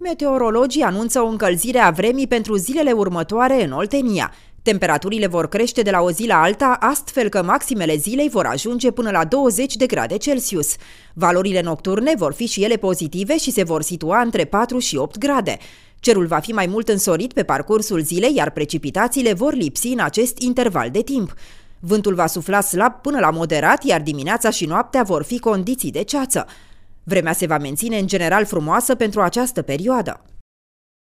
Meteorologii anunță o încălzire a vremii pentru zilele următoare în Oltenia. Temperaturile vor crește de la o zi la alta, astfel că maximele zilei vor ajunge până la 20 de grade Celsius. Valorile nocturne vor fi și ele pozitive și se vor situa între 4 și 8 grade. Cerul va fi mai mult însorit pe parcursul zilei, iar precipitațiile vor lipsi în acest interval de timp. Vântul va sufla slab până la moderat, iar dimineața și noaptea vor fi condiții de ceață. Vremea se va menține în general frumoasă pentru această perioadă.